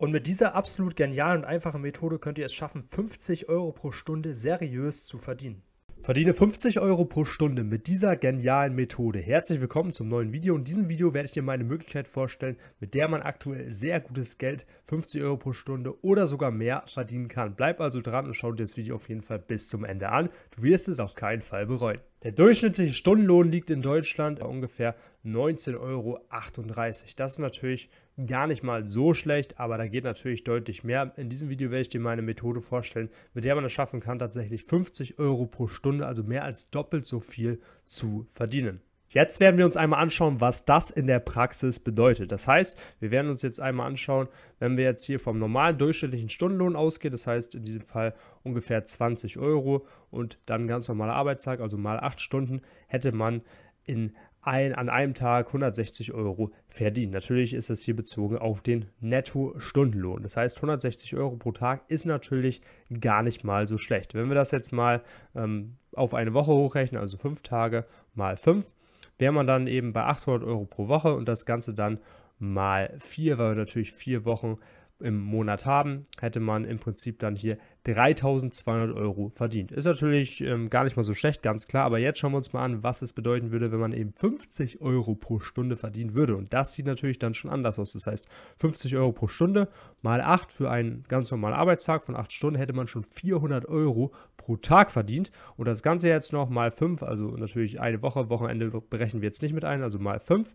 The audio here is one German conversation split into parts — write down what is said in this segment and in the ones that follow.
Und mit dieser absolut genialen und einfachen Methode könnt ihr es schaffen, 50 Euro pro Stunde seriös zu verdienen. Verdiene 50 Euro pro Stunde mit dieser genialen Methode. Herzlich willkommen zum neuen Video. In diesem Video werde ich dir meine Möglichkeit vorstellen, mit der man aktuell sehr gutes Geld, 50 Euro pro Stunde oder sogar mehr verdienen kann. Bleib also dran und schau dir das Video auf jeden Fall bis zum Ende an. Du wirst es auf keinen Fall bereuen. Der durchschnittliche Stundenlohn liegt in Deutschland ungefähr 19,38 Euro. Das ist natürlich gar nicht mal so schlecht, aber da geht natürlich deutlich mehr. In diesem Video werde ich dir meine Methode vorstellen, mit der man es schaffen kann, tatsächlich 50 Euro pro Stunde, also mehr als doppelt so viel zu verdienen. Jetzt werden wir uns einmal anschauen, was das in der Praxis bedeutet. Das heißt, wir werden uns jetzt einmal anschauen, wenn wir jetzt hier vom normalen durchschnittlichen Stundenlohn ausgehen, das heißt in diesem Fall ungefähr 20 Euro und dann ganz normaler Arbeitstag, also mal 8 Stunden, hätte man in ein, an einem Tag 160 Euro verdienen. Natürlich ist das hier bezogen auf den Netto-Stundenlohn. Das heißt, 160 Euro pro Tag ist natürlich gar nicht mal so schlecht. Wenn wir das jetzt mal ähm, auf eine Woche hochrechnen, also fünf Tage mal fünf, wäre man dann eben bei 800 Euro pro Woche und das Ganze dann mal vier, weil wir natürlich vier Wochen im Monat haben, hätte man im Prinzip dann hier 3200 Euro verdient. Ist natürlich ähm, gar nicht mal so schlecht, ganz klar, aber jetzt schauen wir uns mal an, was es bedeuten würde, wenn man eben 50 Euro pro Stunde verdienen würde. Und das sieht natürlich dann schon anders aus. Das heißt, 50 Euro pro Stunde mal 8 für einen ganz normalen Arbeitstag von 8 Stunden hätte man schon 400 Euro pro Tag verdient. Und das Ganze jetzt noch mal 5, also natürlich eine Woche, Wochenende berechnen wir jetzt nicht mit ein, also mal 5,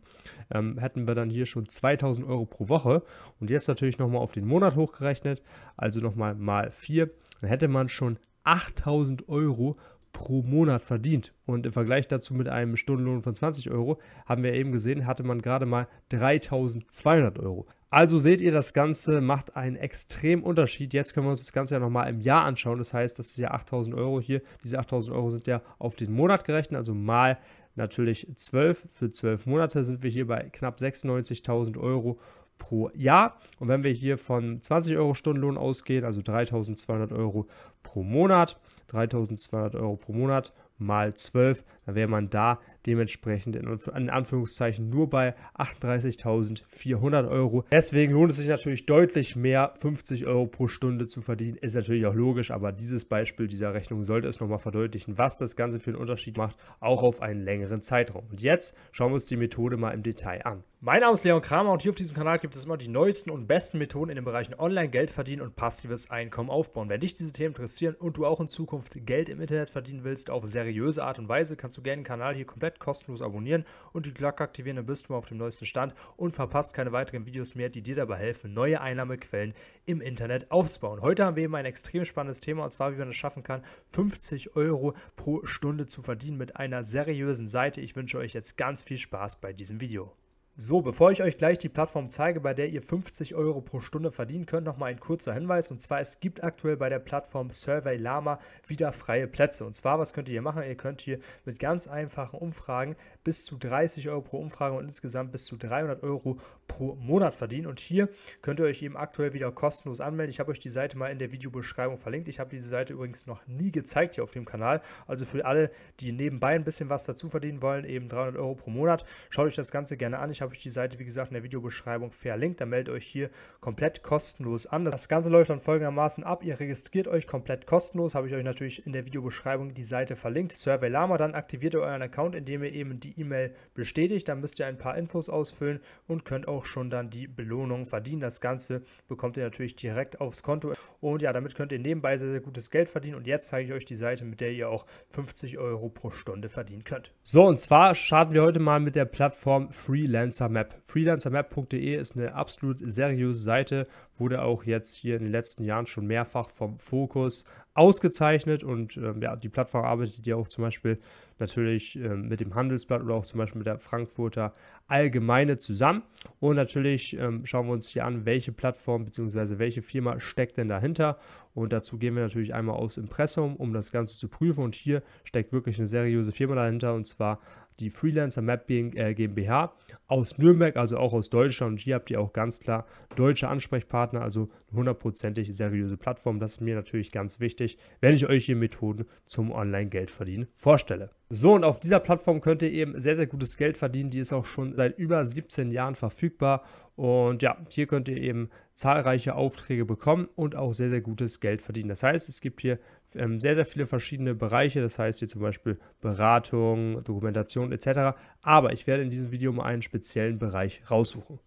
ähm, hätten wir dann hier schon 2000 Euro pro Woche. Und jetzt natürlich nochmal auf den Monat hochgerechnet, also nochmal mal 4 dann hätte man schon 8000 Euro pro Monat verdient. Und im Vergleich dazu mit einem Stundenlohn von 20 Euro, haben wir eben gesehen, hatte man gerade mal 3200 Euro. Also seht ihr, das Ganze macht einen extremen Unterschied. Jetzt können wir uns das Ganze ja nochmal im Jahr anschauen. Das heißt, das ist ja 8000 Euro hier. Diese 8000 Euro sind ja auf den Monat gerechnet, also mal natürlich 12. Für 12 Monate sind wir hier bei knapp 96.000 Euro pro Jahr. Und wenn wir hier von 20 Euro Stundenlohn ausgehen, also 3200 Euro pro Monat, 3200 Euro pro Monat mal 12, dann wäre man da dementsprechend in, Anführungszeichen nur bei 38.400 Euro. Deswegen lohnt es sich natürlich deutlich mehr, 50 Euro pro Stunde zu verdienen. Ist natürlich auch logisch, aber dieses Beispiel dieser Rechnung sollte es nochmal verdeutlichen, was das Ganze für einen Unterschied macht, auch auf einen längeren Zeitraum. Und jetzt schauen wir uns die Methode mal im Detail an. Mein Name ist Leon Kramer und hier auf diesem Kanal gibt es immer die neuesten und besten Methoden in den Bereichen Online Geld verdienen und passives Einkommen aufbauen. Wenn dich diese Themen interessieren und du auch in Zukunft Geld im Internet verdienen willst auf seriöse Art und Weise, kannst du gerne den Kanal hier komplett kostenlos abonnieren und die Glocke aktivieren, dann bist du mal auf dem neuesten Stand und verpasst keine weiteren Videos mehr, die dir dabei helfen, neue Einnahmequellen im Internet aufzubauen. Heute haben wir eben ein extrem spannendes Thema und zwar, wie man es schaffen kann, 50 Euro pro Stunde zu verdienen mit einer seriösen Seite. Ich wünsche euch jetzt ganz viel Spaß bei diesem Video. So, bevor ich euch gleich die Plattform zeige, bei der ihr 50 Euro pro Stunde verdienen könnt, nochmal ein kurzer Hinweis. Und zwar, es gibt aktuell bei der Plattform Survey Lama wieder freie Plätze. Und zwar, was könnt ihr hier machen? Ihr könnt hier mit ganz einfachen Umfragen bis zu 30 Euro pro Umfrage und insgesamt bis zu 300 Euro pro Monat verdienen. Und hier könnt ihr euch eben aktuell wieder kostenlos anmelden. Ich habe euch die Seite mal in der Videobeschreibung verlinkt. Ich habe diese Seite übrigens noch nie gezeigt hier auf dem Kanal. Also für alle, die nebenbei ein bisschen was dazu verdienen wollen, eben 300 Euro pro Monat, schaut euch das Ganze gerne an. Ich habe habe ich die Seite, wie gesagt, in der Videobeschreibung verlinkt. Dann meldet euch hier komplett kostenlos an. Das Ganze läuft dann folgendermaßen ab. Ihr registriert euch komplett kostenlos, habe ich euch natürlich in der Videobeschreibung die Seite verlinkt. Survey Lama, dann aktiviert ihr euren Account, indem ihr eben die E-Mail bestätigt. Dann müsst ihr ein paar Infos ausfüllen und könnt auch schon dann die Belohnung verdienen. Das Ganze bekommt ihr natürlich direkt aufs Konto. Und ja, damit könnt ihr nebenbei sehr, sehr gutes Geld verdienen. Und jetzt zeige ich euch die Seite, mit der ihr auch 50 Euro pro Stunde verdienen könnt. So, und zwar starten wir heute mal mit der Plattform Freelance. Freelancer Map. Freelancermap.de ist eine absolut seriöse Seite, wurde auch jetzt hier in den letzten Jahren schon mehrfach vom Fokus ausgezeichnet und ähm, ja, die Plattform arbeitet ja auch zum Beispiel natürlich ähm, mit dem Handelsblatt oder auch zum Beispiel mit der Frankfurter Allgemeine zusammen. Und natürlich ähm, schauen wir uns hier an, welche Plattform bzw. welche Firma steckt denn dahinter. Und dazu gehen wir natürlich einmal aufs Impressum, um das Ganze zu prüfen. Und hier steckt wirklich eine seriöse Firma dahinter und zwar die Freelancer Mapping äh, GmbH aus Nürnberg, also auch aus Deutschland. Und hier habt ihr auch ganz klar deutsche Ansprechpartner, also hundertprozentig seriöse Plattform. Das ist mir natürlich ganz wichtig, wenn ich euch hier Methoden zum Online-Geldverdienen vorstelle. So, und auf dieser Plattform könnt ihr eben sehr, sehr gutes Geld verdienen. Die ist auch schon seit über 17 Jahren verfügbar. Und ja, hier könnt ihr eben zahlreiche Aufträge bekommen und auch sehr, sehr gutes Geld verdienen. Das heißt, es gibt hier ähm, sehr, sehr viele verschiedene Bereiche, das heißt hier zum Beispiel Beratung, Dokumentation etc. Aber ich werde in diesem Video mal einen speziellen Bereich raussuchen.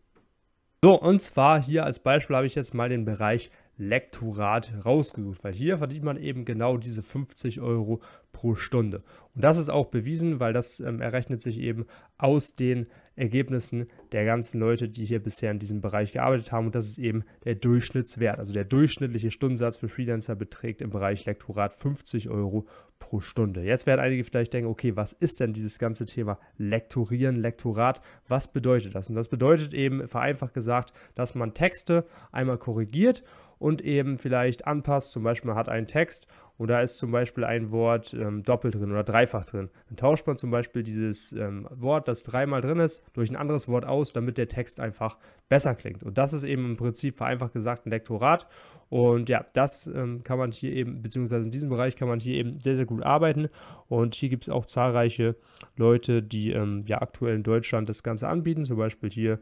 So, und zwar hier als Beispiel habe ich jetzt mal den Bereich Lektorat rausgesucht, weil hier verdient man eben genau diese 50 Euro pro Stunde. Und das ist auch bewiesen, weil das ähm, errechnet sich eben aus den Ergebnissen der ganzen Leute, die hier bisher in diesem Bereich gearbeitet haben. Und das ist eben der Durchschnittswert. Also der durchschnittliche Stundensatz für Freelancer beträgt im Bereich Lektorat 50 Euro pro Stunde. Jetzt werden einige vielleicht denken, okay, was ist denn dieses ganze Thema Lektorieren, Lektorat? Was bedeutet das? Und das bedeutet eben vereinfacht gesagt, dass man Texte einmal korrigiert und eben vielleicht anpasst. Zum Beispiel man hat einen Text und da ist zum Beispiel ein Wort ähm, doppelt drin oder dreifach drin. Dann tauscht man zum Beispiel dieses ähm, Wort, das dreimal drin ist, durch ein anderes Wort aus, damit der Text einfach besser klingt. Und das ist eben im Prinzip vereinfacht gesagt ein Lektorat. Und ja, das ähm, kann man hier eben, beziehungsweise in diesem Bereich kann man hier eben sehr, sehr gut arbeiten. Und hier gibt es auch zahlreiche Leute, die ähm, ja aktuell in Deutschland das Ganze anbieten. Zum Beispiel hier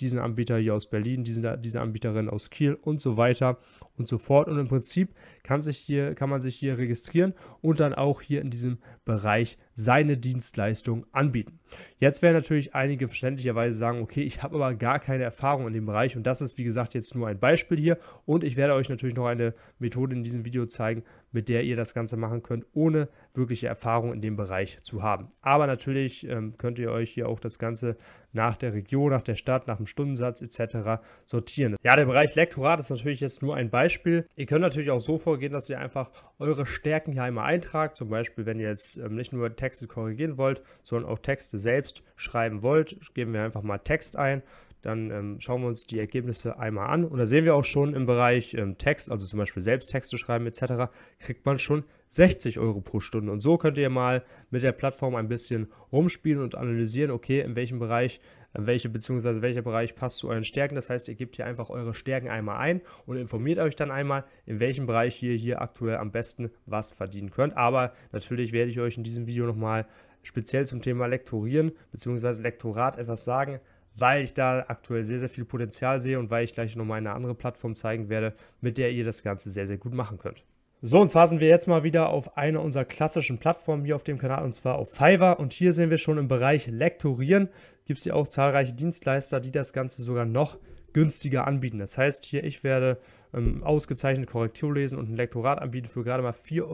diesen Anbieter hier aus Berlin, diese, diese Anbieterin aus Kiel und so weiter und so fort. Und im Prinzip kann, sich hier, kann man sich hier registrieren und dann auch hier in diesem Bereich seine Dienstleistung anbieten. Jetzt werden natürlich einige verständlicherweise sagen, okay, ich habe aber gar keine Erfahrung in dem Bereich und das ist wie gesagt jetzt nur ein Beispiel hier und ich werde euch natürlich noch eine Methode in diesem Video zeigen, mit der ihr das Ganze machen könnt, ohne wirkliche Erfahrung in dem Bereich zu haben. Aber natürlich ähm, könnt ihr euch hier auch das Ganze nach der Region, nach der Stadt, nach dem Stundensatz etc. sortieren. Ja, der Bereich Lektorat ist natürlich jetzt nur ein Beispiel. Ihr könnt natürlich auch sofort vorgehen, dass ihr einfach eure Stärken hier einmal eintragt. Zum Beispiel, wenn ihr jetzt ähm, nicht nur Texte korrigieren wollt, sondern auch Texte selbst schreiben wollt, geben wir einfach mal Text ein. Dann ähm, schauen wir uns die Ergebnisse einmal an. Und da sehen wir auch schon im Bereich ähm, Text, also zum Beispiel selbst Texte schreiben etc., kriegt man schon 60 Euro pro Stunde. Und so könnt ihr mal mit der Plattform ein bisschen rumspielen und analysieren, okay, in welchem Bereich welche bzw. welcher Bereich passt zu euren Stärken. Das heißt, ihr gebt hier einfach eure Stärken einmal ein und informiert euch dann einmal, in welchem Bereich ihr hier aktuell am besten was verdienen könnt. Aber natürlich werde ich euch in diesem Video nochmal speziell zum Thema Lektorieren bzw. Lektorat etwas sagen, weil ich da aktuell sehr, sehr viel Potenzial sehe und weil ich gleich nochmal eine andere Plattform zeigen werde, mit der ihr das Ganze sehr, sehr gut machen könnt. So, und zwar sind wir jetzt mal wieder auf einer unserer klassischen Plattformen hier auf dem Kanal, und zwar auf Fiverr. Und hier sehen wir schon im Bereich Lektorieren, gibt es hier auch zahlreiche Dienstleister, die das Ganze sogar noch günstiger anbieten. Das heißt, hier ich werde ähm, ausgezeichnet Korrektur lesen und ein Lektorat anbieten für gerade mal 4,88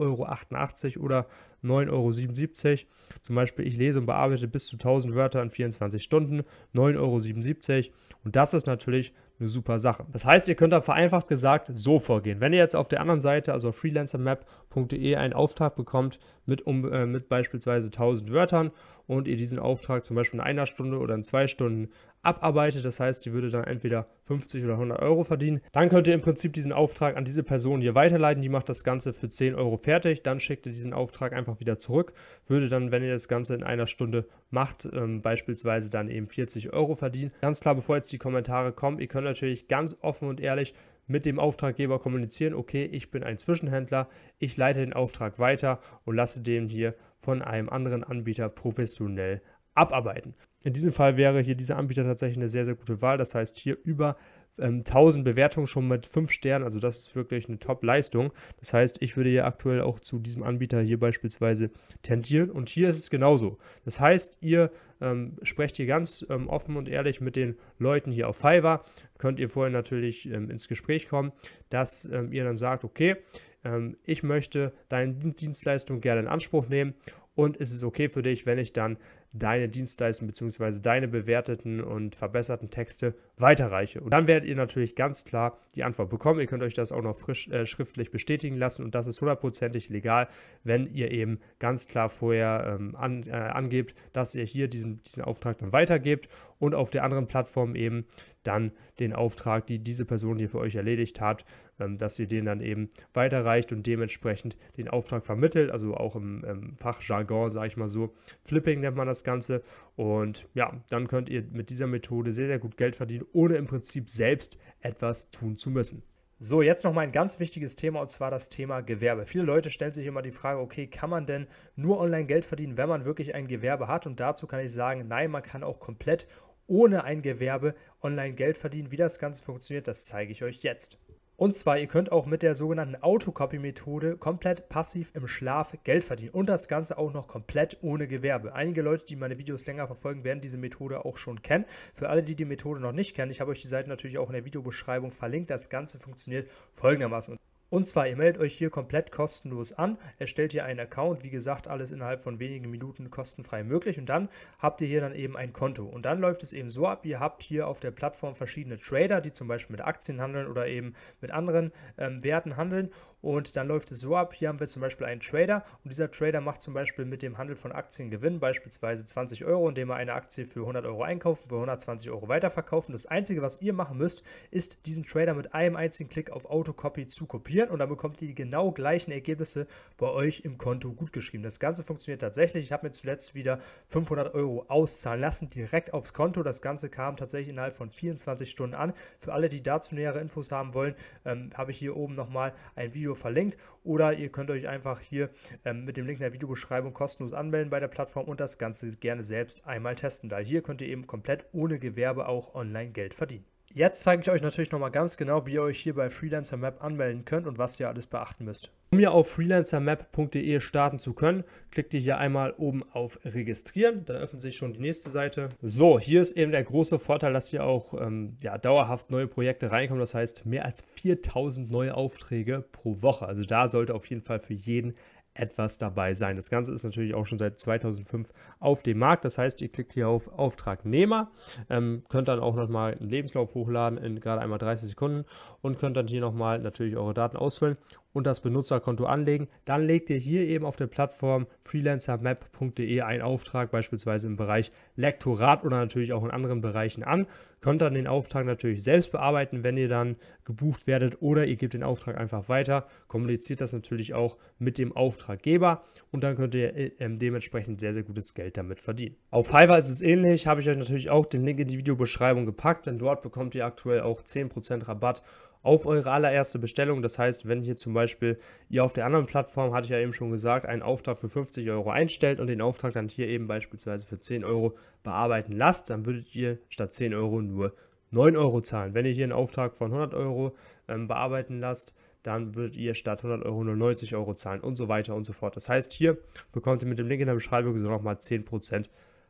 Euro oder 9,77 Euro. Zum Beispiel, ich lese und bearbeite bis zu 1000 Wörter in 24 Stunden, 9,77 Euro. Und das ist natürlich eine super Sache. Das heißt, ihr könnt da vereinfacht gesagt so vorgehen. Wenn ihr jetzt auf der anderen Seite, also freelancermap.de, einen Auftrag bekommt mit, um, äh, mit beispielsweise 1000 Wörtern und ihr diesen Auftrag zum Beispiel in einer Stunde oder in zwei Stunden abarbeitet, das heißt, ihr würde dann entweder 50 oder 100 Euro verdienen, dann könnt ihr im Prinzip diesen Auftrag an diese Person hier weiterleiten, die macht das Ganze für 10 Euro fertig, dann schickt ihr diesen Auftrag einfach wieder zurück, würde dann, wenn ihr das Ganze in einer Stunde macht, ähm, beispielsweise dann eben 40 Euro verdienen. Ganz klar, bevor jetzt die Kommentare kommen, ihr könnt natürlich ganz offen und ehrlich mit dem Auftraggeber kommunizieren, okay, ich bin ein Zwischenhändler, ich leite den Auftrag weiter und lasse den hier von einem anderen Anbieter professionell abarbeiten. In diesem Fall wäre hier dieser Anbieter tatsächlich eine sehr, sehr gute Wahl. Das heißt, hier über 1000 ähm, Bewertungen schon mit 5 Sternen. Also das ist wirklich eine Top-Leistung. Das heißt, ich würde ja aktuell auch zu diesem Anbieter hier beispielsweise tendieren. Und hier ist es genauso. Das heißt, ihr ähm, sprecht hier ganz ähm, offen und ehrlich mit den Leuten hier auf Fiverr. Könnt ihr vorher natürlich ähm, ins Gespräch kommen, dass ähm, ihr dann sagt, okay, ähm, ich möchte deine Dienstleistung gerne in Anspruch nehmen und ist es okay für dich, wenn ich dann deine Dienstleistungen bzw. deine bewerteten und verbesserten Texte weiterreiche. Und dann werdet ihr natürlich ganz klar die Antwort bekommen. Ihr könnt euch das auch noch frisch äh, schriftlich bestätigen lassen und das ist hundertprozentig legal, wenn ihr eben ganz klar vorher ähm, an, äh, angebt, dass ihr hier diesen, diesen Auftrag dann weitergebt und auf der anderen Plattform eben dann den Auftrag, die diese Person hier für euch erledigt hat, ähm, dass ihr den dann eben weiterreicht und dementsprechend den Auftrag vermittelt, also auch im, im Fachjargon, sage ich mal so. Flipping nennt man das das Ganze. Und ja, dann könnt ihr mit dieser Methode sehr, sehr gut Geld verdienen, ohne im Prinzip selbst etwas tun zu müssen. So, jetzt noch mal ein ganz wichtiges Thema und zwar das Thema Gewerbe. Viele Leute stellen sich immer die Frage, okay, kann man denn nur online Geld verdienen, wenn man wirklich ein Gewerbe hat? Und dazu kann ich sagen, nein, man kann auch komplett ohne ein Gewerbe online Geld verdienen. Wie das Ganze funktioniert, das zeige ich euch jetzt. Und zwar, ihr könnt auch mit der sogenannten Autocopy-Methode komplett passiv im Schlaf Geld verdienen. Und das Ganze auch noch komplett ohne Gewerbe. Einige Leute, die meine Videos länger verfolgen, werden diese Methode auch schon kennen. Für alle, die die Methode noch nicht kennen, ich habe euch die Seite natürlich auch in der Videobeschreibung verlinkt. Das Ganze funktioniert folgendermaßen. Und zwar, ihr meldet euch hier komplett kostenlos an, erstellt hier einen Account, wie gesagt, alles innerhalb von wenigen Minuten kostenfrei möglich und dann habt ihr hier dann eben ein Konto. Und dann läuft es eben so ab, ihr habt hier auf der Plattform verschiedene Trader, die zum Beispiel mit Aktien handeln oder eben mit anderen ähm, Werten handeln und dann läuft es so ab, hier haben wir zum Beispiel einen Trader und dieser Trader macht zum Beispiel mit dem Handel von Aktien Gewinn, beispielsweise 20 Euro, indem er eine Aktie für 100 Euro einkaufen, für 120 Euro weiterverkaufen. Das Einzige, was ihr machen müsst, ist diesen Trader mit einem einzigen Klick auf Autocopy zu kopieren aktivieren und dann bekommt ihr die genau gleichen Ergebnisse bei euch im Konto gutgeschrieben. Das Ganze funktioniert tatsächlich. Ich habe mir zuletzt wieder 500 Euro auszahlen lassen, direkt aufs Konto. Das Ganze kam tatsächlich innerhalb von 24 Stunden an. Für alle, die dazu nähere Infos haben wollen, ähm, habe ich hier oben nochmal ein Video verlinkt oder ihr könnt euch einfach hier ähm, mit dem Link in der Videobeschreibung kostenlos anmelden bei der Plattform und das Ganze gerne selbst einmal testen, weil hier könnt ihr eben komplett ohne Gewerbe auch online Geld verdienen. Jetzt zeige ich euch natürlich nochmal ganz genau, wie ihr euch hier bei Freelancer Map anmelden könnt und was ihr alles beachten müsst. Um hier auf freelancermap.de starten zu können, klickt ihr hier einmal oben auf Registrieren, dann öffnet sich schon die nächste Seite. So, hier ist eben der große Vorteil, dass hier auch ähm, ja, dauerhaft neue Projekte reinkommen, das heißt mehr als 4000 neue Aufträge pro Woche. Also da sollte auf jeden Fall für jeden etwas dabei sein. Das Ganze ist natürlich auch schon seit 2005 auf dem Markt. Das heißt, ihr klickt hier auf Auftragnehmer, ähm, könnt dann auch nochmal einen Lebenslauf hochladen in gerade einmal 30 Sekunden und könnt dann hier nochmal natürlich eure Daten ausfüllen und das Benutzerkonto anlegen. Dann legt ihr hier eben auf der Plattform freelancermap.de einen Auftrag beispielsweise im Bereich Lektorat oder natürlich auch in anderen Bereichen an. Könnt dann den Auftrag natürlich selbst bearbeiten, wenn ihr dann gebucht werdet oder ihr gebt den Auftrag einfach weiter, kommuniziert das natürlich auch mit dem Auftraggeber und dann könnt ihr äh, ähm, dementsprechend sehr, sehr gutes Geld damit verdienen. Auf Fiverr ist es ähnlich, habe ich euch natürlich auch den Link in die Videobeschreibung gepackt, denn dort bekommt ihr aktuell auch 10% Rabatt auf eure allererste Bestellung. Das heißt, wenn hier zum Beispiel ihr auf der anderen Plattform, hatte ich ja eben schon gesagt, einen Auftrag für 50 Euro einstellt und den Auftrag dann hier eben beispielsweise für 10 Euro bearbeiten lasst, dann würdet ihr statt 10 Euro nur 9 Euro zahlen. Wenn ihr hier einen Auftrag von 100 Euro ähm, bearbeiten lasst, dann würdet ihr statt 100 Euro nur 90 Euro zahlen und so weiter und so fort. Das heißt, hier bekommt ihr mit dem Link in der Beschreibung so nochmal 10%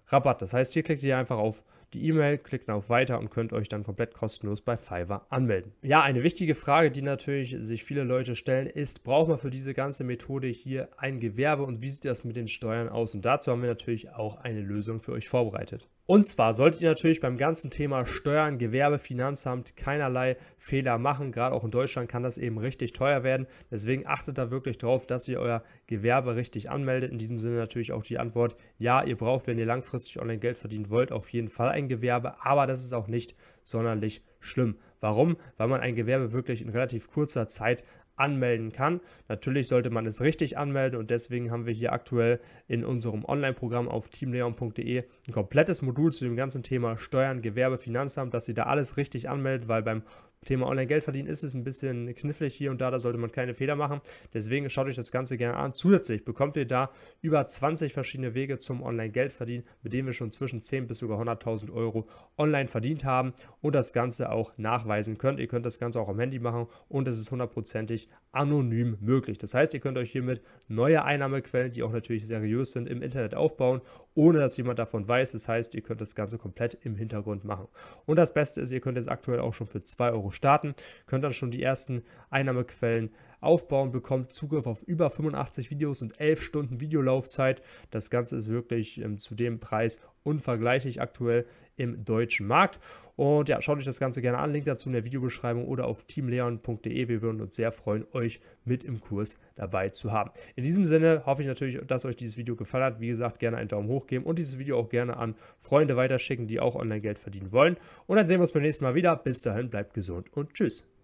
Rabatt. Das heißt, hier klickt ihr einfach auf die E-Mail, klickt auf Weiter und könnt euch dann komplett kostenlos bei Fiverr anmelden. Ja, eine wichtige Frage, die natürlich sich viele Leute stellen, ist, braucht man für diese ganze Methode hier ein Gewerbe und wie sieht das mit den Steuern aus? Und dazu haben wir natürlich auch eine Lösung für euch vorbereitet. Und zwar solltet ihr natürlich beim ganzen Thema Steuern, Gewerbe, Finanzamt keinerlei Fehler machen. Gerade auch in Deutschland kann das eben richtig teuer werden. Deswegen achtet da wirklich drauf, dass ihr euer Gewerbe richtig anmeldet. In diesem Sinne natürlich auch die Antwort, ja, ihr braucht, wenn ihr langfristig online Geld verdienen wollt, auf jeden Fall ein Gewerbe, aber das ist auch nicht sonderlich schlimm. Warum? Weil man ein Gewerbe wirklich in relativ kurzer Zeit anmelden kann. Natürlich sollte man es richtig anmelden und deswegen haben wir hier aktuell in unserem Online-Programm auf teamleon.de ein komplettes Modul zu dem ganzen Thema Steuern, Gewerbe, Finanzamt, dass sie da alles richtig anmeldet, weil beim Thema Online-Geld verdienen ist es ein bisschen knifflig hier und da, da sollte man keine Fehler machen. Deswegen schaut euch das Ganze gerne an. Zusätzlich bekommt ihr da über 20 verschiedene Wege zum Online-Geld verdienen, mit denen wir schon zwischen 10 bis sogar 100.000 Euro online verdient haben und das Ganze auch nachweisen könnt. Ihr könnt das Ganze auch am Handy machen und es ist hundertprozentig anonym möglich. Das heißt, ihr könnt euch hiermit neue Einnahmequellen, die auch natürlich seriös sind, im Internet aufbauen, ohne dass jemand davon weiß. Das heißt, ihr könnt das Ganze komplett im Hintergrund machen. Und das Beste ist, ihr könnt jetzt aktuell auch schon für 2 Euro starten, könnt dann schon die ersten Einnahmequellen aufbauen, bekommt Zugriff auf über 85 Videos und 11 Stunden Videolaufzeit. Das Ganze ist wirklich ähm, zu dem Preis unvergleichlich aktuell im deutschen Markt. Und ja, schaut euch das Ganze gerne an. Link dazu in der Videobeschreibung oder auf teamleon.de. Wir würden uns sehr freuen, euch mit im Kurs dabei zu haben. In diesem Sinne hoffe ich natürlich, dass euch dieses Video gefallen hat. Wie gesagt, gerne einen Daumen hoch geben und dieses Video auch gerne an Freunde weiterschicken, die auch Online-Geld verdienen wollen. Und dann sehen wir uns beim nächsten Mal wieder. Bis dahin, bleibt gesund und tschüss.